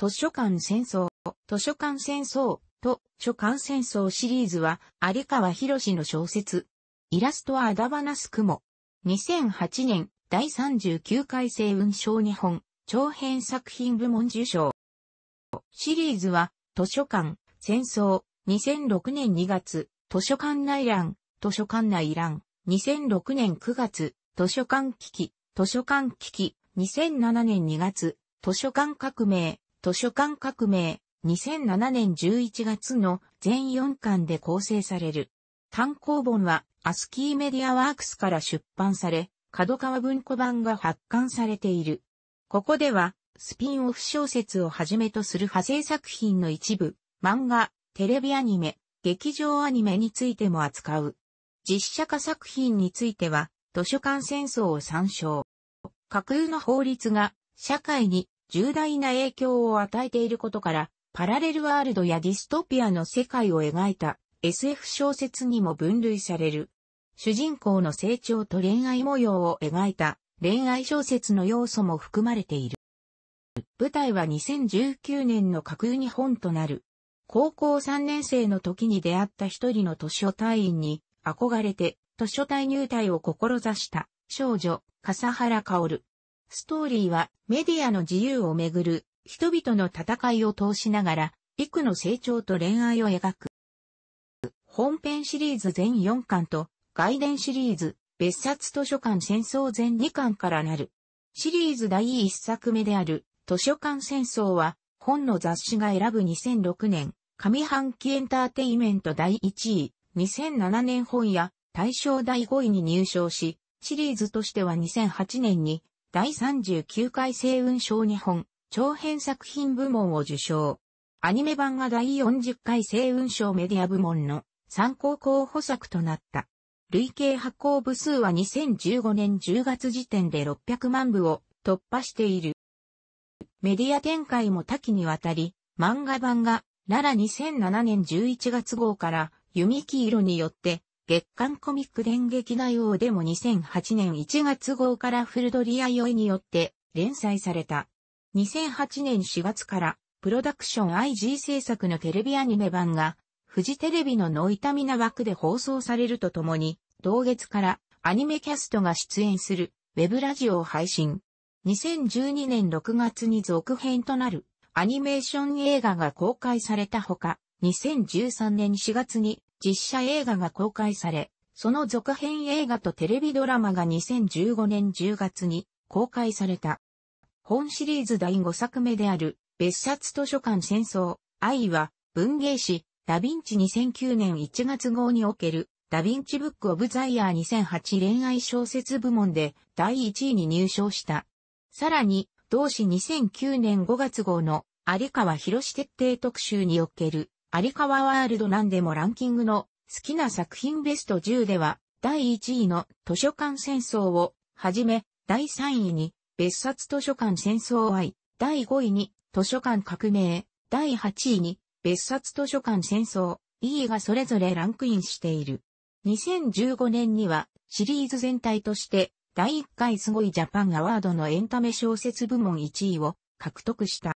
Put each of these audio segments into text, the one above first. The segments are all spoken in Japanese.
図書館戦争、図書館戦争と書館戦争シリーズは有川博士の小説。イラストはアダバナスク2008年第39回生運賞日本長編作品部門受賞。シリーズは図書館、戦争、2006年2月、図書館内乱、図書館内乱、2006年9月、図書館危機、図書館危機、2007年2月、図書館革命、図書館革命、2007年11月の全4巻で構成される。単行本は、アスキーメディアワークスから出版され、角川文庫版が発刊されている。ここでは、スピンオフ小説をはじめとする派生作品の一部、漫画、テレビアニメ、劇場アニメについても扱う。実写化作品については、図書館戦争を参照。架空の法律が社会に重大な影響を与えていることから、パラレルワールドやディストピアの世界を描いた SF 小説にも分類される。主人公の成長と恋愛模様を描いた恋愛小説の要素も含まれている。舞台は2019年の架空日本となる。高校3年生の時に出会った一人の図書隊員に憧れて図書隊入隊を志した少女、笠原薫。ストーリーはメディアの自由をめぐる人々の戦いを通しながら、幾の成長と恋愛を描く。本編シリーズ全4巻と、外伝シリーズ、別冊図書館戦争全2巻からなる。シリーズ第1作目である、図書館戦争は、本の雑誌が選ぶ2006年、上半期エンターテイメント第1位、2007年本や大賞第5位に入賞し、シリーズとしては2008年に第39回星雲賞日本、長編作品部門を受賞。アニメ版が第40回星雲賞メディア部門の参考候補作となった。累計発行部数は2015年10月時点で600万部を突破している。メディア展開も多岐にわたり、漫画版が、奈良2007年11月号から、弓黄色によって、月刊コミック電撃内王でも2008年1月号からフルドリア・ヨイによって連載された。2008年4月から、プロダクション IG 制作のテレビアニメ版が、フジテレビのノイタミナ枠で放送されるとともに、同月からアニメキャストが出演するウェブラジオを配信。2012年6月に続編となるアニメーション映画が公開されたほか、2013年4月に実写映画が公開され、その続編映画とテレビドラマが2015年10月に公開された。本シリーズ第5作目である、別冊図書館戦争、愛は、文芸誌、ダヴィンチ2009年1月号における、ダヴィンチブックオブザイヤー2008恋愛小説部門で第1位に入賞した。さらに、同誌2009年5月号の有川博士徹底特集における有川ワールドなんでもランキングの好きな作品ベスト10では、第1位の図書館戦争をはじめ、第3位に別冊図書館戦争愛、第5位に図書館革命、第8位に別冊図書館戦争、E がそれぞれランクインしている。2015年にはシリーズ全体として第1回すごいジャパンアワードのエンタメ小説部門1位を獲得した。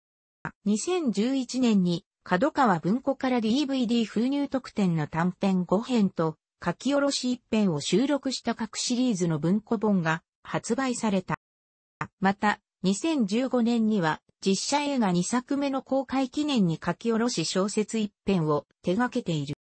2011年に角川文庫から DVD 封入特典の短編5編と書き下ろし1編を収録した各シリーズの文庫本が発売された。また、2015年には実写映画2作目の公開記念に書き下ろし小説1編を手掛けている。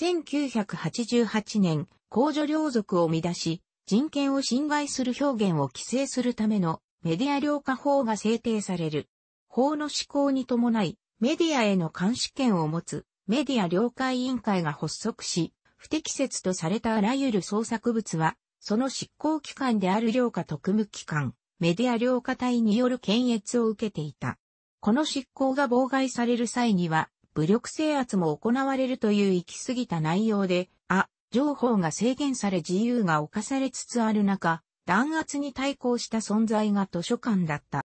1988年、公助良族を生み出し、人権を侵害する表現を規制するためのメディア量化法が制定される。法の施行に伴い、メディアへの監視権を持つメディア了解委員会が発足し、不適切とされたあらゆる創作物は、その執行機関である了解特務機関、メディア了解隊による検閲を受けていた。この執行が妨害される際には、武力制圧も行われるという行き過ぎた内容で、あ、情報が制限され自由が侵されつつある中、弾圧に対抗した存在が図書館だった。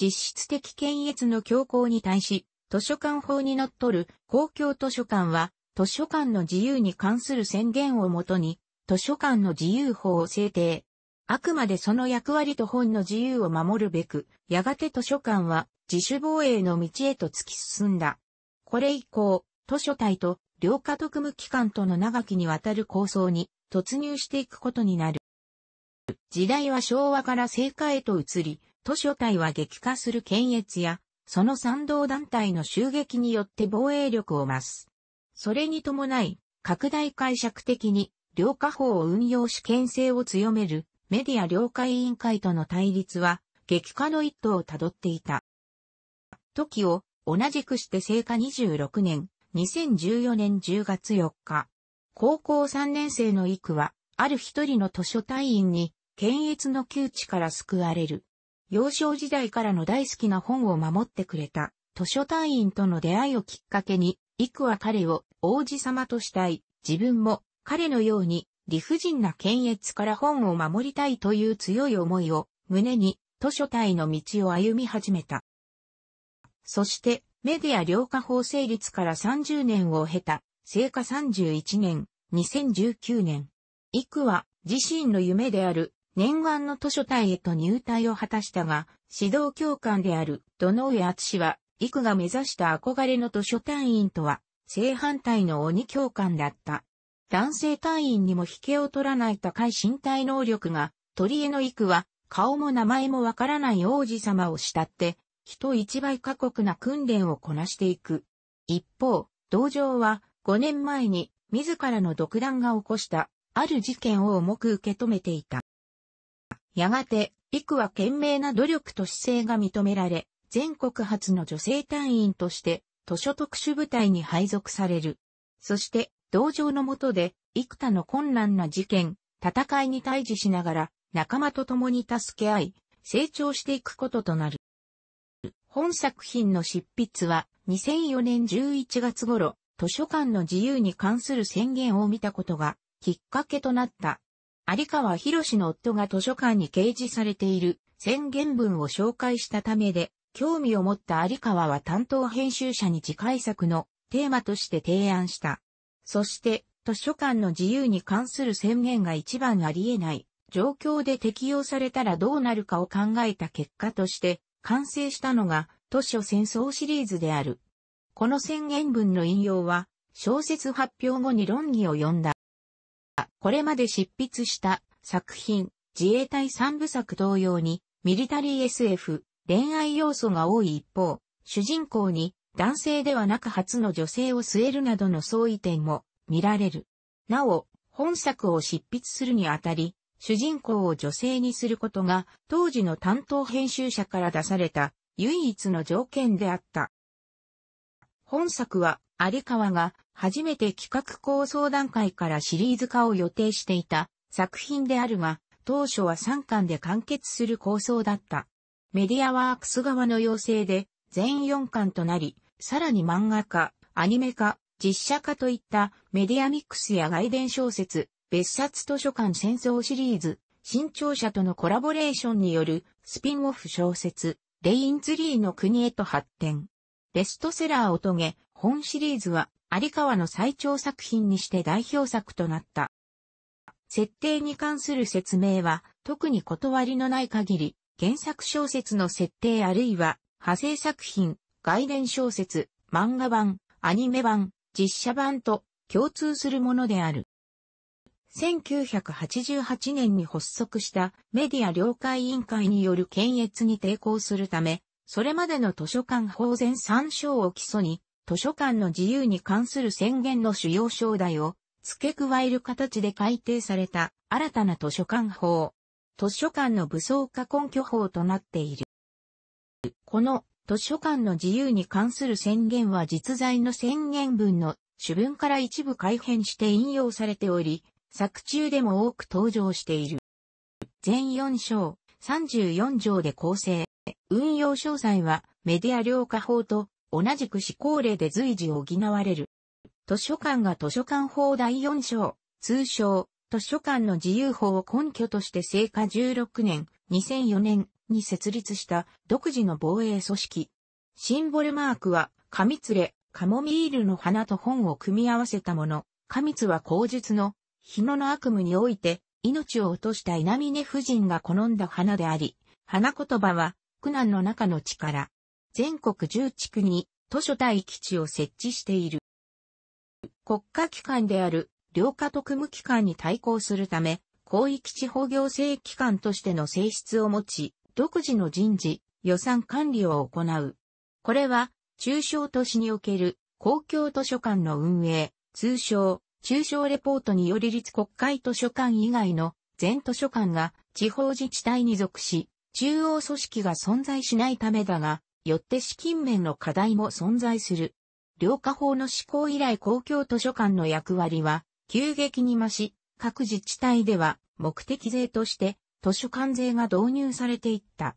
実質的検閲の強行に対し、図書館法に則る公共図書館は、図書館の自由に関する宣言をもとに、図書館の自由法を制定。あくまでその役割と本の自由を守るべく、やがて図書館は自主防衛の道へと突き進んだ。これ以降、図書隊と両家特務機関との長きにわたる構想に突入していくことになる。時代は昭和から成果へと移り、図書隊は激化する検閲や、その賛同団体の襲撃によって防衛力を増す。それに伴い、拡大解釈的に、両家法を運用し権制を強める、メディア領海委員会との対立は、激化の一途をたどっていた。時を、同じくして成果26年、2014年10月4日、高校3年生のイクは、ある一人の図書隊員に、検閲の窮地から救われる。幼少時代からの大好きな本を守ってくれた、図書隊員との出会いをきっかけに、幾は彼を王子様としたい、自分も彼のように理不尽な検閲から本を守りたいという強い思いを胸に図書隊の道を歩み始めた。そしてメディア量化法成立から30年を経た、成果31年、2019年。幾は自身の夢である念願の図書隊へと入隊を果たしたが、指導教官である土上厚は、幾が目指した憧れの図書隊員とは、正反対の鬼教官だった。男性隊員にも引けを取らない高い身体能力が、鳥江の幾は、顔も名前もわからない王子様を慕って、人一倍過酷な訓練をこなしていく。一方、道場は、5年前に、自らの独断が起こした、ある事件を重く受け止めていた。やがて、幾は懸命な努力と姿勢が認められ、全国初の女性隊員として、図書特殊部隊に配属される。そして、同情の下で、幾多の困難な事件、戦いに対峙しながら、仲間と共に助け合い、成長していくこととなる。本作品の執筆は、2004年11月頃、図書館の自由に関する宣言を見たことが、きっかけとなった。有川博の夫が図書館に掲示されている宣言文を紹介したためで、興味を持った有川は担当編集者に次回作のテーマとして提案した。そして、図書館の自由に関する宣言が一番あり得ない状況で適用されたらどうなるかを考えた結果として完成したのが図書戦争シリーズである。この宣言文の引用は小説発表後に論議を呼んだ。これまで執筆した作品、自衛隊三部作同様に、ミリタリー SF、恋愛要素が多い一方、主人公に男性ではなく初の女性を据えるなどの相違点も見られる。なお、本作を執筆するにあたり、主人公を女性にすることが当時の担当編集者から出された唯一の条件であった。本作は有川が初めて企画構想段階からシリーズ化を予定していた作品であるが、当初は3巻で完結する構想だった。メディアワークス側の要請で全4巻となり、さらに漫画化、アニメ化、実写化といったメディアミックスや外伝小説、別冊図書館戦争シリーズ、新潮社とのコラボレーションによるスピンオフ小説、レインツリーの国へと発展。ベストセラーを遂げ、本シリーズは有川の最長作品にして代表作となった。設定に関する説明は、特に断りのない限り、原作小説の設定あるいは、派生作品、概念小説、漫画版、アニメ版、実写版と共通するものである。1988年に発足したメディア了解委員会による検閲に抵抗するため、それまでの図書館法全参章を基礎に図書館の自由に関する宣言の主要章題を付け加える形で改定された新たな図書館法。図書館の武装化根拠法となっている。この図書館の自由に関する宣言は実在の宣言文の主文から一部改変して引用されており、作中でも多く登場している。全4章、34条で構成。運用詳細はメディア量化法と同じく思考例で随時補われる。図書館が図書館法第4章、通称、図書館の自由法を根拠として成果16年、2004年に設立した独自の防衛組織。シンボルマークは、カミツレ、カモミールの花と本を組み合わせたもの。カミツは口述の、日野の悪夢において、命を落とした稲峰夫人が好んだ花であり、花言葉は、苦難の中の力。全国10地区に図書大基地を設置している。国家機関である両家特務機関に対抗するため、広域地方行政機関としての性質を持ち、独自の人事、予算管理を行う。これは、中小都市における公共図書館の運営、通称、中小レポートにより立国会図書館以外の全図書館が地方自治体に属し、中央組織が存在しないためだが、よって資金面の課題も存在する。両家法の施行以来公共図書館の役割は急激に増し、各自治体では目的税として図書館税が導入されていった。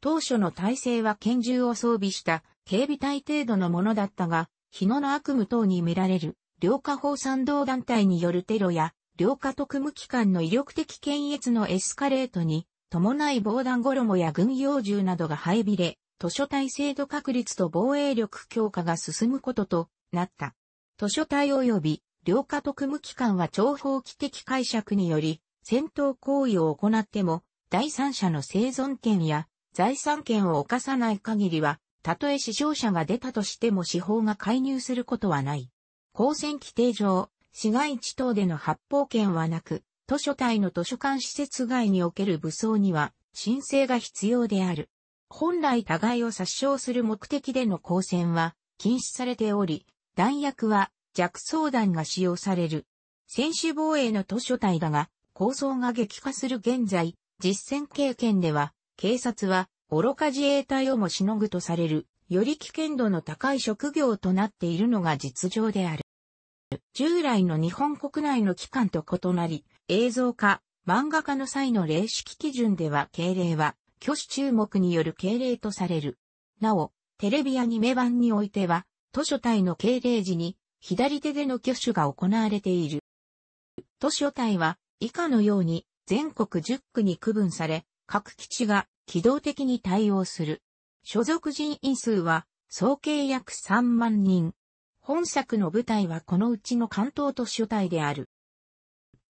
当初の体制は拳銃を装備した警備隊程度のものだったが、日野の悪夢等に見られる、両家法賛同団体によるテロや、良家特務機関の威力的検閲のエスカレートに、伴い防弾衣や軍用銃などが配備れ、図書体制度確立と防衛力強化が進むこととなった。図書体及び両家特務機関は情報機的解釈により、戦闘行為を行っても、第三者の生存権や財産権を侵さない限りは、たとえ死傷者が出たとしても司法が介入することはない。公選規定上、市街地等での発砲権はなく、図書体の図書館施設外における武装には申請が必要である。本来互いを殺傷する目的での交戦は禁止されており、弾薬は弱相弾が使用される。戦士防衛の図書隊だが、構想が激化する現在、実戦経験では、警察は愚か自衛隊をもしのぐとされる、より危険度の高い職業となっているのが実情である。従来の日本国内の機関と異なり、映像化、漫画化の際の霊式基準では敬礼は、挙手注目による敬礼とされる。なお、テレビアニメ版においては、図書体の敬礼時に、左手での挙手が行われている。図書体は、以下のように、全国10区に区分され、各基地が機動的に対応する。所属人員数は、総計約3万人。本作の舞台はこのうちの関東図書体である。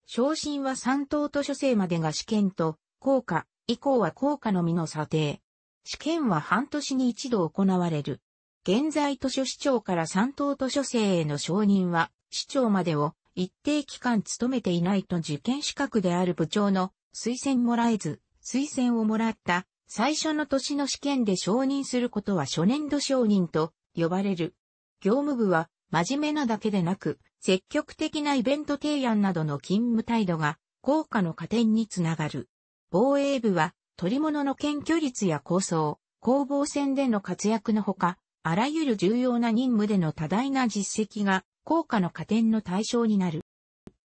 昇進は三等図書生までが試験と、効果、以降は効果のみの査定。試験は半年に一度行われる。現在図書市長から三等図書生への承認は、市長までを一定期間務めていないと受験資格である部長の推薦もらえず、推薦をもらった最初の年の試験で承認することは初年度承認と呼ばれる。業務部は真面目なだけでなく、積極的なイベント提案などの勤務態度が効果の加点につながる。防衛部は、取物の検挙率や構想、攻防戦での活躍のほか、あらゆる重要な任務での多大な実績が、効果の加点の対象になる。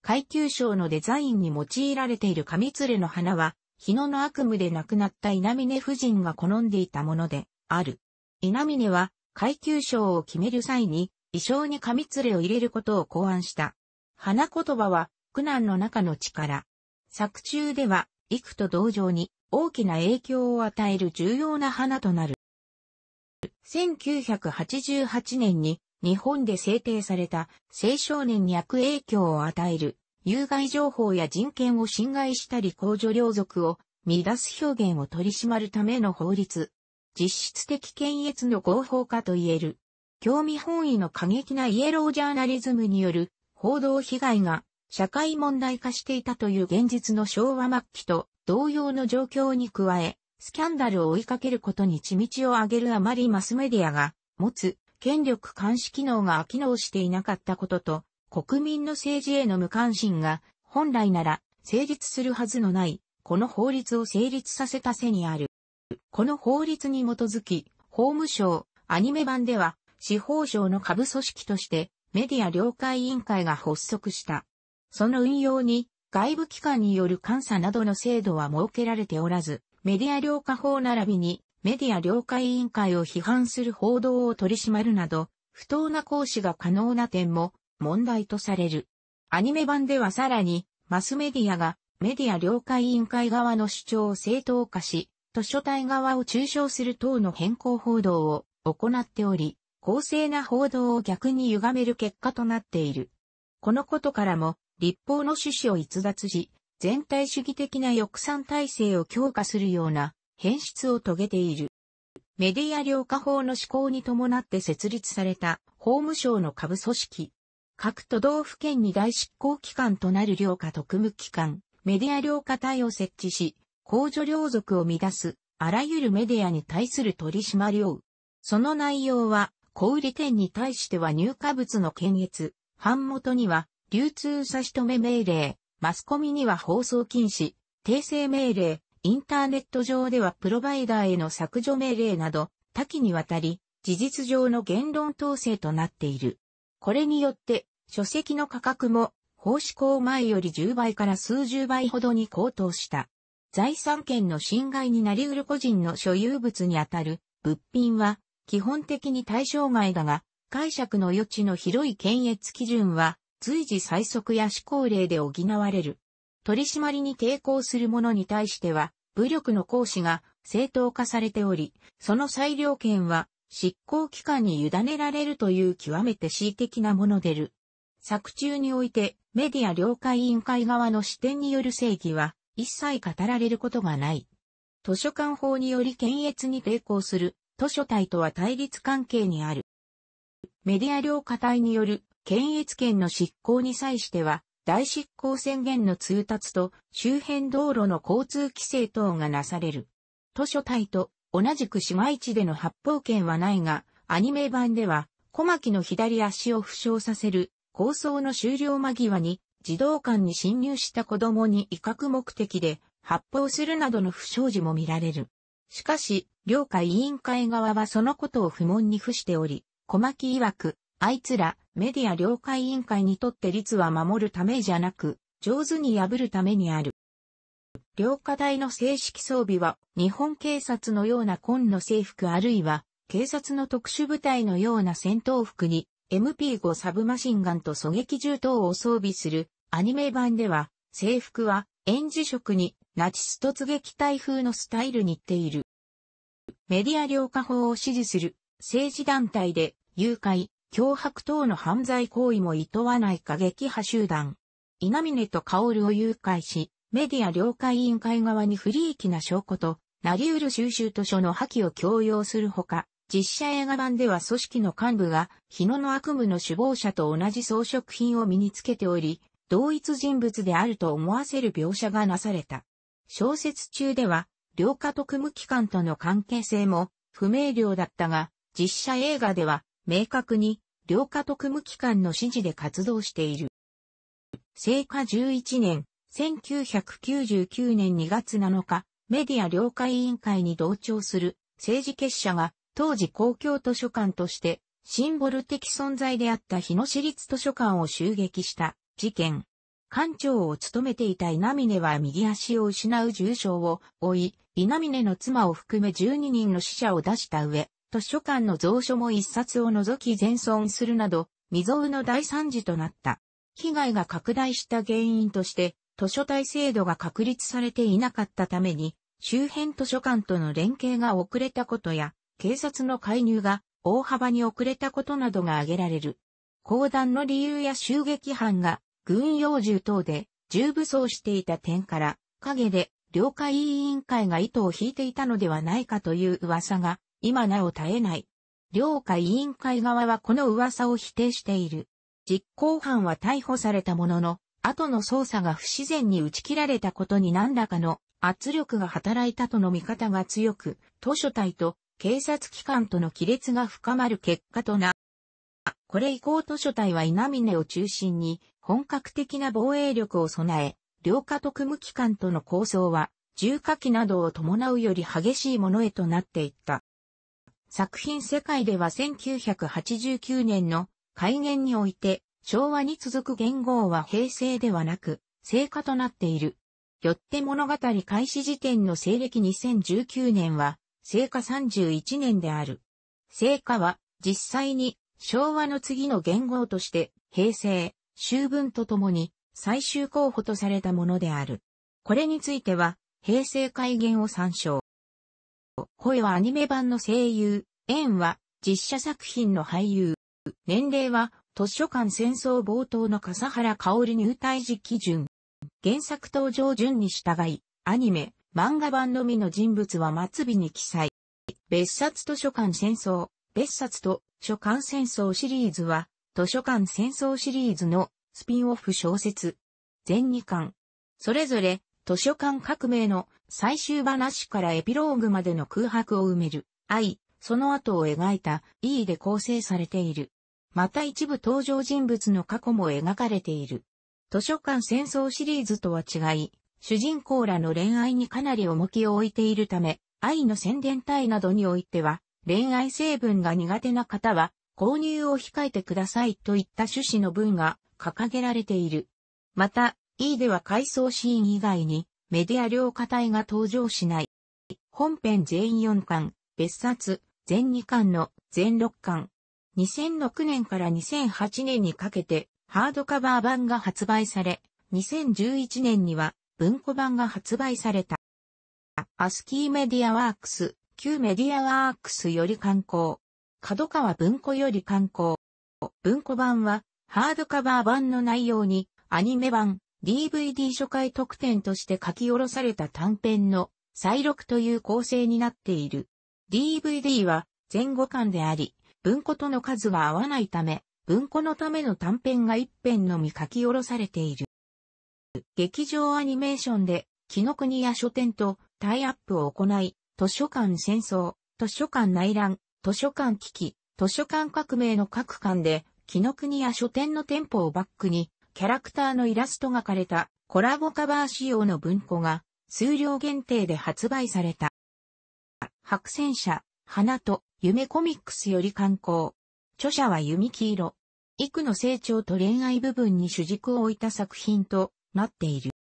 階級賞のデザインに用いられている紙連れの花は、日野の悪夢で亡くなった稲峰夫人が好んでいたもので、ある。稲峰は、階級賞を決める際に、衣装に紙連れを入れることを考案した。花言葉は、苦難の中の力。作中では、幾と同情に大きな影響を与える重要な花となる。1988年に日本で制定された青少年に悪影響を与える有害情報や人権を侵害したり公助領族を乱す表現を取り締まるための法律。実質的検閲の合法化といえる。興味本位の過激なイエロージャーナリズムによる報道被害が社会問題化していたという現実の昭和末期と同様の状況に加え、スキャンダルを追いかけることに地道を上げるあまりマスメディアが持つ権力監視機能が機能していなかったことと、国民の政治への無関心が本来なら成立するはずのないこの法律を成立させたせにある。この法律に基づき、法務省、アニメ版では、司法省の下部組織として、メディア了解委員会が発足した。その運用に外部機関による監査などの制度は設けられておらず、メディア了化法並びにメディア了解委員会を批判する報道を取り締まるなど、不当な行使が可能な点も問題とされる。アニメ版ではさらに、マスメディアがメディア了解委員会側の主張を正当化し、図書体側を中傷する等の変更報道を行っており、公正な報道を逆に歪める結果となっている。このことからも、立法の趣旨を逸脱し、全体主義的な抑散体制を強化するような変質を遂げている。メディア量化法の施行に伴って設立された法務省の下部組織。各都道府県に大執行機関となる量化特務機関、メディア量化隊を設置し、公助領族を乱す、あらゆるメディアに対する取締りを。その内容は、小売店に対しては入荷物の検閲、版元には流通差し止め命令、マスコミには放送禁止、訂正命令、インターネット上ではプロバイダーへの削除命令など、多岐にわたり、事実上の言論統制となっている。これによって、書籍の価格も、法施行前より10倍から数十倍ほどに高騰した。財産権の侵害になり得る個人の所有物にあたる物品は基本的に対象外だが、解釈の余地の広い検閲基準は随時最速や思考例で補われる。取り締まりに抵抗する者に対しては、武力の行使が正当化されており、その裁量権は執行機関に委ねられるという極めて恣意的なものでる。作中において、メディア了解委員会側の視点による正義は、一切語られることがない。図書館法により検閲に抵抗する、図書体とは対立関係にある。メディア了解体による検閲権の執行に際しては、大執行宣言の通達と周辺道路の交通規制等がなされる。図書体と同じく市街地での発砲権はないが、アニメ版では小牧の左足を負傷させる構想の終了間際に児童館に侵入した子供に威嚇目的で発砲するなどの不祥事も見られる。しかし、両会委員会側はそのことを不問に付しており、小牧曰く、あいつら、メディア了解委員会にとって律は守るためじゃなく、上手に破るためにある。両課題の正式装備は、日本警察のような紺の制服あるいは、警察の特殊部隊のような戦闘服に、MP5 サブマシンガンと狙撃銃等を装備するアニメ版では、制服は、演示色に、ナチス突撃隊風のスタイルに似ている。メディア良化法を支持する、政治団体で、誘拐、脅迫等の犯罪行為も厭わない過激派集団、稲峰と薫を誘拐し、メディア了解委員会側に不利益な証拠と、なり得る収集図書の破棄を強要するほか、実写映画版では組織の幹部が、日野の悪夢の首謀者と同じ装飾品を身につけており、同一人物であると思わせる描写がなされた。小説中では、両家特務機関との関係性も不明瞭だったが、実写映画では明確に両家特務機関の指示で活動している。聖火11年、1999年2月7日、メディア了解委員会に同調する政治結社が当時公共図書館としてシンボル的存在であった日野市立図書館を襲撃した事件。館長を務めていた稲峰は右足を失う重傷を負い、稲峰の妻を含め12人の死者を出した上、図書館の蔵書も一冊を除き全損するなど、未曾有の大惨事となった。被害が拡大した原因として、図書体制度が確立されていなかったために、周辺図書館との連携が遅れたことや、警察の介入が大幅に遅れたことなどが挙げられる。公団の理由や襲撃犯が軍用銃等で重武装していた点から、陰で了解委員会が糸を引いていたのではないかという噂が今なお絶えない。両会委員会側はこの噂を否定している。実行犯は逮捕されたものの、後の捜査が不自然に打ち切られたことに何らかの圧力が働いたとの見方が強く、図書隊と警察機関との亀裂が深まる結果とな。これ以降図書隊は稲峰を中心に本格的な防衛力を備え、両家特務機関との構想は重火器などを伴うより激しいものへとなっていった。作品世界では1989年の改元において、昭和に続く元号は平成ではなく、成果となっている。よって物語開始時点の西暦2019年は、成果31年である。成果は、実際に、昭和の次の元号として、平成、秋分とともに、最終候補とされたものである。これについては、平成改元を参照。声はアニメ版の声優、円は実写作品の俳優。年齢は図書館戦争冒頭の笠原薫入隊時基準。原作登場順に従い、アニメ、漫画版のみの人物は末尾に記載。別冊図書館戦争、別冊と書館戦争シリーズは、図書館戦争シリーズのスピンオフ小説。全2巻。それぞれ図書館革命の最終話からエピローグまでの空白を埋める、愛、その後を描いた E で構成されている。また一部登場人物の過去も描かれている。図書館戦争シリーズとは違い、主人公らの恋愛にかなり重きを置いているため、愛の宣伝体などにおいては、恋愛成分が苦手な方は、購入を控えてくださいといった趣旨の文が掲げられている。また、E では回想シーン以外に、メディア両課体が登場しない。本編全4巻、別冊、全2巻の全6巻。2006年から2008年にかけてハードカバー版が発売され、2011年には文庫版が発売された。アスキーメディアワークス、旧メディアワークスより刊行。角川文庫より刊行。文庫版はハードカバー版の内容にアニメ版、DVD 初回特典として書き下ろされた短編の再録という構成になっている。DVD は前後間であり、文庫との数が合わないため、文庫のための短編が一編のみ書き下ろされている。劇場アニメーションで、木の国や書店とタイアップを行い、図書館戦争、図書館内乱、図書館危機、図書館革命の各館で、木の国や書店の店舗をバックに、キャラクターのイラストが枯れたコラボカバー仕様の文庫が数量限定で発売された。白戦車、花と夢コミックスより刊行。著者は弓黄色。幾の成長と恋愛部分に主軸を置いた作品となっている。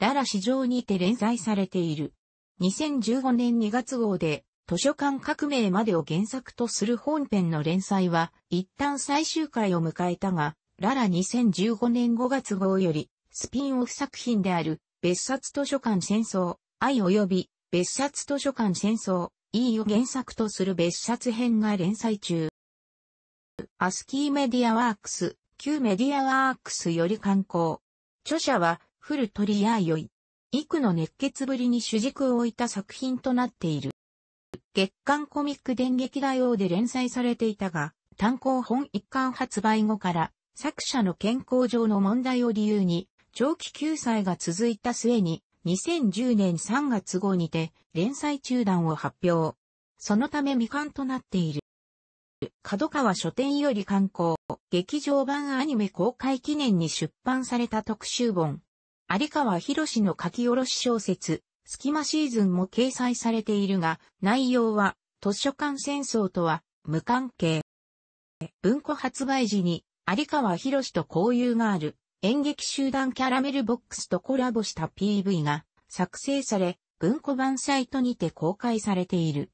ララ市場にて連載されている。2015年2月号で図書館革命までを原作とする本編の連載は一旦最終回を迎えたが、ララ2015年5月号より、スピンオフ作品である、別冊図書館戦争、愛及び、別冊図書館戦争、E を原作とする別冊編が連載中。アスキーメディアワークス、旧メディアワークスより刊行。著者は、古鳥やよい。幾の熱血ぶりに主軸を置いた作品となっている。月刊コミック電撃大王で連載されていたが、単行本一巻発売後から作者の健康上の問題を理由に、長期救済が続いた末に、2010年3月号にて、連載中断を発表。そのため未完となっている。角川書店より刊行、劇場版アニメ公開記念に出版された特集本。有川博の書き下ろし小説、隙間シーズンも掲載されているが、内容は、図書館戦争とは、無関係。文庫発売時に、有川博士と交友がある演劇集団キャラメルボックスとコラボした PV が作成され、文庫版サイトにて公開されている。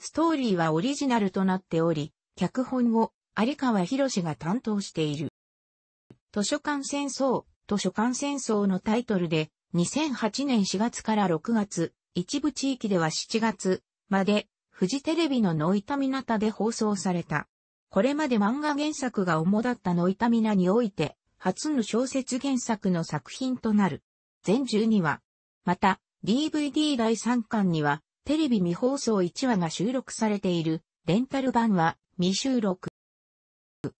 ストーリーはオリジナルとなっており、脚本を有川博士が担当している。図書館戦争、図書館戦争のタイトルで、2008年4月から6月、一部地域では7月まで、フジテレビのノイタミナタで放送された。これまで漫画原作が主だったノイタミナにおいて、初の小説原作の作品となる。全12話。また、DVD 第3巻には、テレビ未放送1話が収録されている、レンタル版は未収録。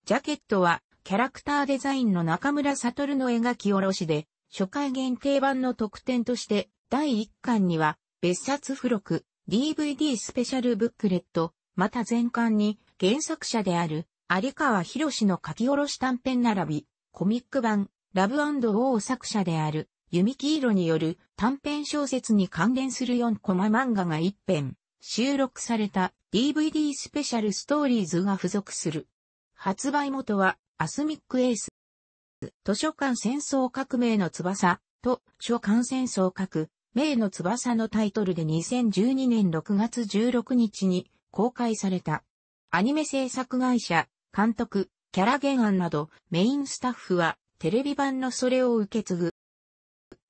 ジャケットは、キャラクターデザインの中村悟の描き下ろしで、初回限定版の特典として、第1巻には、別冊付録、DVD スペシャルブックレット、また全巻に、原作者である有川博の書き下ろし短編並び、コミック版、ラブオー作者である弓木色による短編小説に関連する4コマ漫画が1編、収録された DVD スペシャルストーリーズが付属する。発売元はアスミックエース。図書館戦争革命の翼と書館戦争革命の翼のタイトルで2012年6月16日に公開された。アニメ制作会社、監督、キャラ原案などメインスタッフはテレビ版のそれを受け継ぐ。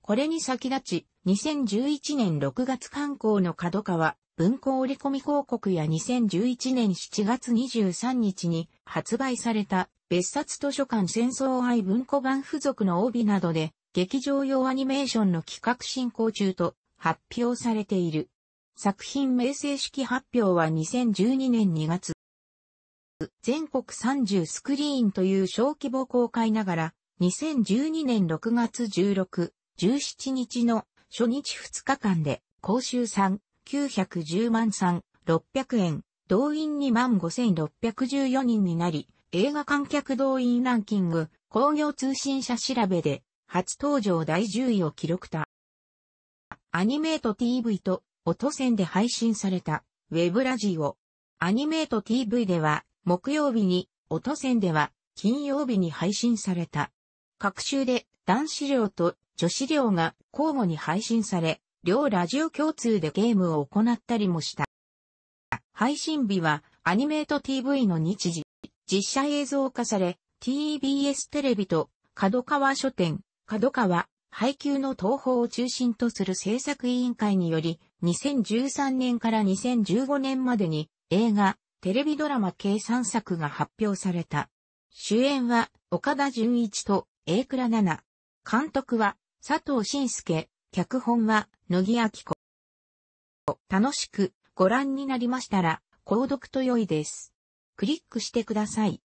これに先立ち、2011年6月刊行の角川文庫折り込み広告や2011年7月23日に発売された別冊図書館戦争愛文庫版付属の帯などで劇場用アニメーションの企画進行中と発表されている。作品名正式発表は2012年2月。全国30スクリーンという小規模公開ながら、2012年6月16、17日の初日2日間で、公衆3、910万3、600円、動員2万5614人になり、映画観客動員ランキング、工業通信社調べで、初登場第10位を記録た。アニメート TV と、音線で配信された、ウェブラジオ。アニメート TV では、木曜日に、音線では、金曜日に配信された。各週で男子寮と女子寮が交互に配信され、両ラジオ共通でゲームを行ったりもした。配信日はアニメート TV の日時、実写映像化され、TBS テレビと角川書店、角川、配給の東宝を中心とする制作委員会により、2013年から2015年までに映画、テレビドラマ計3作が発表された。主演は岡田純一と榮倉奈々。監督は佐藤慎介。脚本は野木明子。楽しくご覧になりましたら、購読と良いです。クリックしてください。